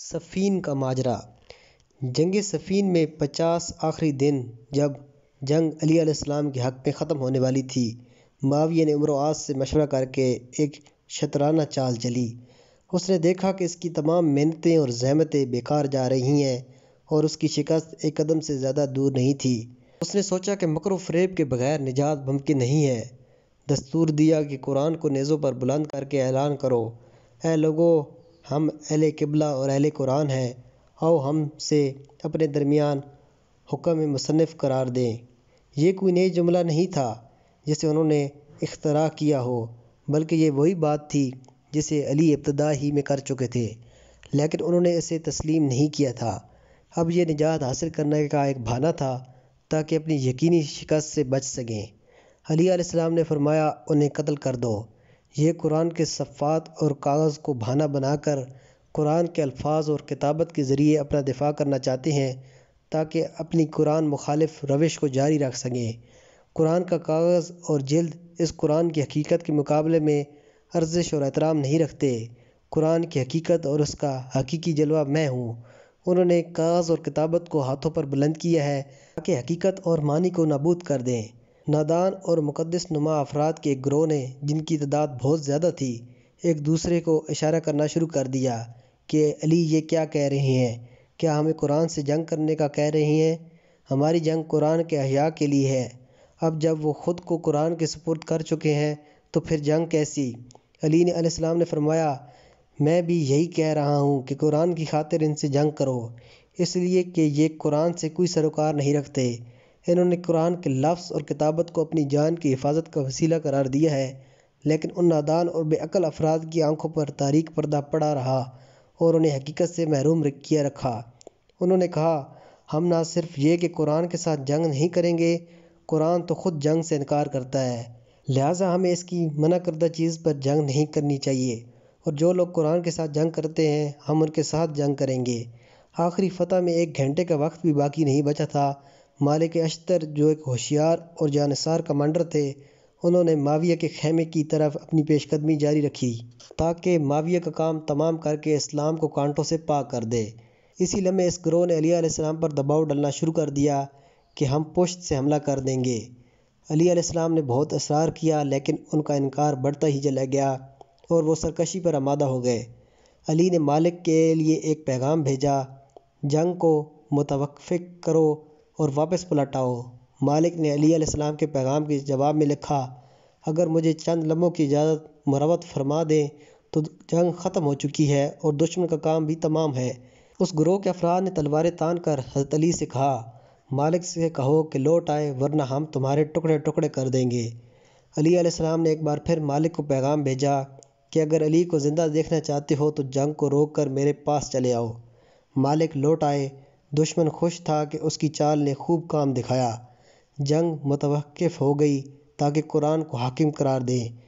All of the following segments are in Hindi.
सफ़ीन का माजरा जंग सफ़ीन में पचास आखिरी दिन जब जंग अली के हक़ में ख़त्म होने वाली थी माविया ने उम्र से मशवरा करके एक शतराना चाल चली उसने देखा कि इसकी तमाम मेहनतें और जहमतें बेकार जा रही हैं और उसकी शिकस्त एक कदम से ज़्यादा दूर नहीं थी उसने सोचा कि मकर फ्रेब के बगैर निजात मुमकिन नहीं है दस्तूर दिया कि कुरान को नेज़ों पर बुलंद करके ऐलान करो ए लोगों हम अहल क़िबला और अहल कुरान हैं आओ हम से अपने दरमियान हुक्म मुसनफ़ करार दें यह कोई नई जुमला नहीं था जिसे उन्होंने इख्तरा किया हो बल्कि ये वही बात थी जिसे अली इब्तदा ही में कर चुके थे लेकिन उन्होंने इसे तस्लीम नहीं किया था अब यह निजात हासिल करने का एक बहाना था ताकि अपनी यकीनी शिकस्त से बच सकें अली आसमाम ने फरमाया उन्हें कत्ल कर दो ये कुरान के सफ़ात और कागज़ को बहाना बनाकर कुरान के अल्फाज और किताबत के ज़रिए अपना दिफा करना चाहते हैं ताकि अपनी कुरान मुखालिफ रविश को जारी रख सकें कुरान का कागज़ और जल्द इस कुरान की हकीकत के मुकाबले में अर्जिश और एहतराम नहीं रखते कुरान की हकीकत और उसका हकीकी जलवा मैं हूँ उन्होंने कागज़ और किताबत को हाथों पर बुलंद किया है ताकि हकीकत और मानी को नबूद कर दें नादान और मुक़दस नुमा अफराद के एक ने जिनकी तादाद बहुत ज़्यादा थी एक दूसरे को इशारा करना शुरू कर दिया कि अली ये क्या कह रहे हैं क्या हमें कुरान से जंग करने का कह रही हैं हमारी जंग कुरान के अहिया के लिए है अब जब वो ख़ुद को कुरान के सपुर्द कर चुके हैं तो फिर जंग कैसी अली ने अलैहिस्सलाम ने फरमाया मैं भी यही कह रहा हूँ कि कुरान की खातिर इनसे जंग करो इसलिए कि ये कुरान से कोई सरोकार नहीं रखते इन्होंने कुरान के लफ्स और किताबत को अपनी जान की हिफाजत का वसीला करार दिया है लेकिन उन नादान और बेअल अफराद की आंखों पर तारीख पर्दा पड़ा रहा और उन्हें हकीकत से महरूम किया रखा उन्होंने कहा हम ना सिर्फ ये कि कुरान के साथ जंग नहीं करेंगे कुरान तो ख़ुद जंग से इनकार करता है लिहाजा हमें इसकी मना करदा चीज़ पर जंग नहीं करनी चाहिए और जो लोग कुरान के साथ जंग करते हैं हम उनके साथ जंग करेंगे आखिरी फतह में एक घंटे का वक्त भी बाकी नहीं बचा था मालिक अश्तर जो एक होशियार और जानसार कमांडर थे उन्होंने माविया के खेमे की तरफ अपनी पेशकदमी जारी रखी ताकि माविया का काम तमाम करके इस्लाम को कांटों से पाक कर दे इसी लम्हे इस ग्रोह ने अलीसम पर दबाव डालना शुरू कर दिया कि हम पुश्त से हमला कर देंगे अलीसम ने बहुत असरार किया लेकिन उनका इनकार बढ़ता ही चला गया और वो सरकशी पर आमादा हो गए अली ने मालिक के लिए एक पैगाम भेजा जंग को मुतवफ़ करो और वापस पलट आओ मालिक ने अली सलाम के पैगाम के जवाब में लिखा अगर मुझे चंद लम्हों की इजाज़त मरवत फरमा दें तो जंग ख़त्म हो चुकी है और दुश्मन का काम भी तमाम है उस ग्रोह के अफराद ने तलवारें तान कर हजरत अली से कहा मालिक से कहो कि लौट आए वरना हम तुम्हारे टुकड़े टुकड़े कर देंगे अली सलाम ने एक बार फिर मालिक को पैगाम भेजा कि अगर अली को ज़िंदा देखना चाहते हो तो जंग को रोक कर मेरे पास चले आओ मालिक लौट आए दुश्मन खुश था कि उसकी चाल ने खूब काम दिखाया जंग मतवक़ हो गई ताकि कुरान को हाकिम करार दें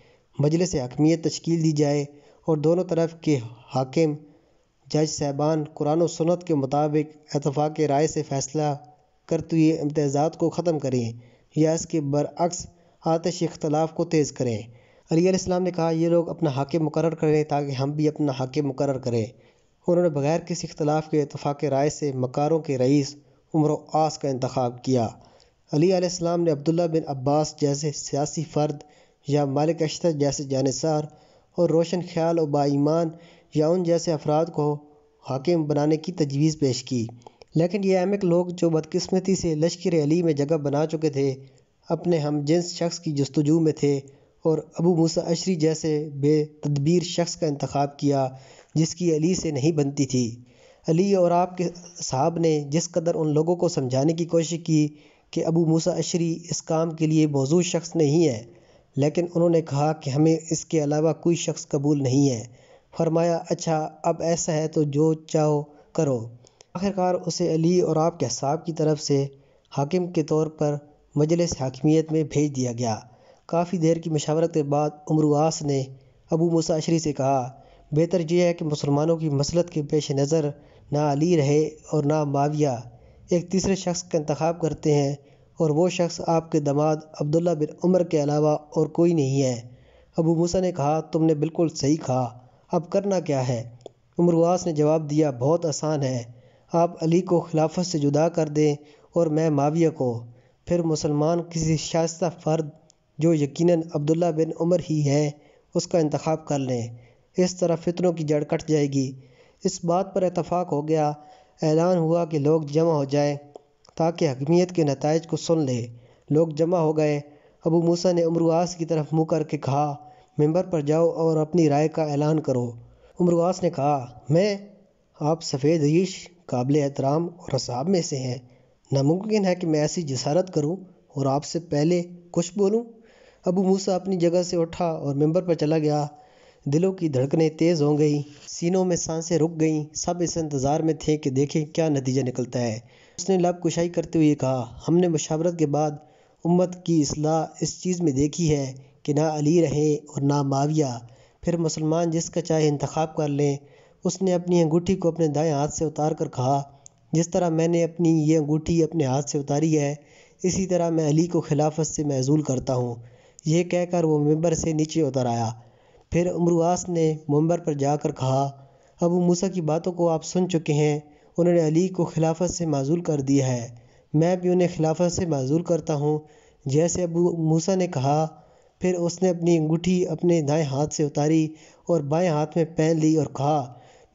मजलिस हकमियत तश्कील दी जाए और दोनों तरफ के हाकिम जज साहबान कुरान और सुनत के मुताबिक इतफाक़ राय से फ़ैसला करते हुए इम्तजाज को ख़त्म करें या इसके बरअक्स आतश इख्तलाफ को तेज़ करें अली ने कहा ये लोग अपना हाकिम मुकर करें ताकि हम भी अपना हाकिम मुकर करें उन्होंने बगैर किसी इख्तलाफ के इतफ़ाक़ राय से मकारों के रईस उम्र आस का इंतखब किया अली ने अब्दुल्ला बिन अब्बास जैसे सियासी फ़र्द या मालिक अशतर जैसे जानसार और रोशन ख्याल और बाईमान या उन जैसे अफराद को हाकिम बनाने की तजवीज़ पेश की लेकिन ये अहमक लोग जो बदकस्मती से लश्कर अली में जगह बना चुके थे अपने हम जिन शख्स की जस्तजू में थे और अबू मूसा अशरी जैसे बेतदबीर शख्स का इंतखब किया जिसकी अली से नहीं बनती थी अली और आपके साहब ने जिस कदर उन लोगों को समझाने की कोशिश की कि अबू मूसा अशरी इस काम के लिए मौजूद शख्स नहीं है लेकिन उन्होंने कहा कि हमें इसके अलावा कोई शख्स कबूल नहीं है फरमाया अच्छा अब ऐसा है तो जो चाहो करो आखिरकार उसे अली और आपके साहब की तरफ से हाकिम के तौर पर मजलिस हाकमियत में भेज दिया गया काफ़ी देर की मशावरत के बाद अमरुआस ने अबू मूसा अशरी से कहा बेहतर यह है कि मुसलमानों की मसलत के पेश नज़र ना अली रहे और ना माविया एक तीसरे शख्स का इंतखब करते हैं और वो शख्स आपके दामाद अब्दुल्ला बिन उमर के अलावा और कोई नहीं है अबू मूसा ने कहा तुमने बिल्कुल सही कहा अब करना क्या है उमरवास ने जवाब दिया बहुत आसान है आप अली को खिलाफत से जुदा कर दें और मैं माविया को फिर मुसलमान किसी शाइस्ता फ़र्द जो यकीनन अब्दुल्ला बिन उमर ही हैं उसका इंतखब कर लें इस तरह फितरों की जड़ कट जाएगी इस बात पर इतफ़ाक़ हो गया ऐलान हुआ कि लोग जमा हो जाएं ताकि हकमियत के नतज को सुन लें लोग जमा हो गए अबू मूसा ने उम्रवास की तरफ मुँह करके कहा मेंबर पर जाओ और अपनी राय का ऐलान करो उम्रवास ने कहा मैं आप सफ़ेद रीश काबिल एहतराम और असाब में से हैं नामुमकिन है कि मैं ऐसी जसारत करूं और आपसे पहले कुछ बोलूं अबू मूसा अपनी जगह से उठा और मेंबर पर चला गया दिलों की धड़कनें तेज़ हो गई सीनों में सांसें रुक गईं सब इस इंतज़ार में थे कि देखें क्या नतीजा निकलता है उसने लब कुशाई करते हुए कहा हमने मशावरत के बाद उम्मत की असलाह इस चीज़ में देखी है कि ना अली रहे और ना माविया फिर मुसलमान जिसका चाहे इंतखब कर लें उसने अपनी अंगूठी को अपने दाएं हाथ से उतार कर कहा जिस तरह मैंने अपनी ये अंगूठी अपने हाथ से उतारी है इसी तरह मैं अली को खिलाफत से महजूल करता हूँ ये कहकर वो मेम्बर से नीचे उतर आया फिर उमरुआस ने मुंबर पर जाकर कहा अबू मूसा की बातों को आप सुन चुके हैं उन्होंने अली को खिलाफत से माजूल कर दिया है मैं भी उन्हें खिलाफत से माजूल करता हूँ जैसे अबू मूसा ने कहा फिर उसने अपनी अंगूठी अपने दाएं हाथ से उतारी और बाएं हाथ में पहन ली और कहा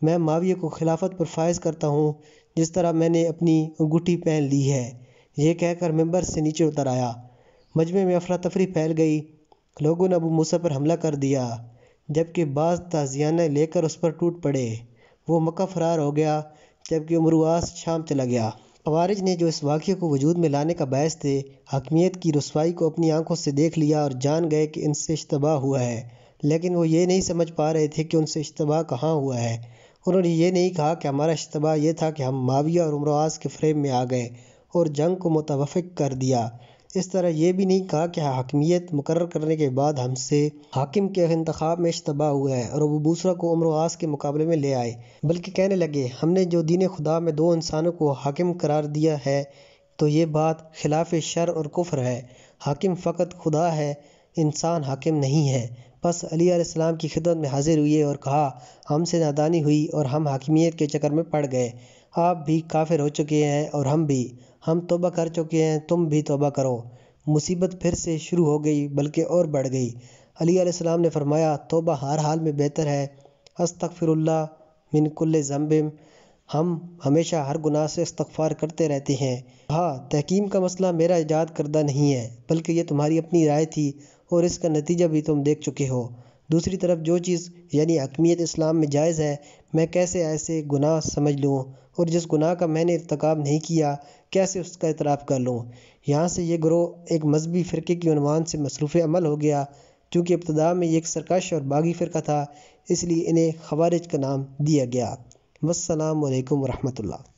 मैं माविया को खिलाफत पर फायज करता हूँ जिस तरह मैंने अपनी अंगूठी पहन ली है ये कहकर मेंबर से नीचे उतर आया मजमे में अफरा तफरी फैल गई लोगों ने अबू मूसा पर हमला कर दिया जबकि बाज़ ताजियाने लेकर उस पर टूट पड़े वो मक्का फ़रार हो गया जबकि उमरुआस शाम चला गया अवारिज ने जो इस वाक्य को वजूद में लाने का बायस थे हकमीत की रसवाई को अपनी आंखों से देख लिया और जान गए कि इनसे इश्तबा हुआ है लेकिन वो ये नहीं समझ पा रहे थे कि उनसे इश्तबा कहाँ हुआ है उन्होंने ये नहीं कहा कि हमारा इश्तबा यह था कि हम माविया और उमरवास के फ्रेम में आ गए और जंग को मुतवफ़ कर दिया इस तरह ये भी नहीं कहा कि हकमियत मुकर करने के बाद हमसे हाकिम के इंतबाब में इशतबा हुआ है और वो दूसरा को उम्र आस के मुकाबले में ले आए बल्कि कहने लगे हमने जो दीन खुदा में दो इंसानों को हाकिम करार दिया है तो ये बात खिलाफ शर और कुफर है हाकिम फ़कत खुदा है इंसान हाकिम नहीं है बस अलीम की खिदत में हाजिर हुए और कहा हमसे नादानी हुई और हम हाकिमियत के चक्कर में पड़ गए आप भी काफ़िर हो चुके हैं और हम भी हम तोबा कर चुके हैं तुम भी तोबा करो मुसीबत फिर से शुरू हो गई बल्कि और बढ़ गई अली सलाम ने फरमाया तोबा हर हाल में बेहतर है अस्तफ़िरुल्ला मिनकुल्ल ज़म्बिम हम हमेशा हर गुनाह से इस्तफ़ार करते रहते हैं हाँ तहकीम का मसला मेरा ईजाद करदा नहीं है बल्कि ये तुम्हारी अपनी राय थी और इसका नतीजा भी तुम देख चुके हो दूसरी तरफ जो चीज़ यानी अकमियत इस्लाम में जायज़ है मैं कैसे ऐसे गुनाह समझ लूँ और जिस गुनाह का मैंने इरतकब नहीं किया कैसे उसका इतराफ़ कर लूँ यहाँ से ये ग्रोह एक मजहबी फ़िरके की उनवान से मसरूफ़ अमल हो गया चूँकि इब्तदा में एक सरकश और बागी फ़िरका था इसलिए इन्हें खबारज का नाम दिया गया वसलम वरहमल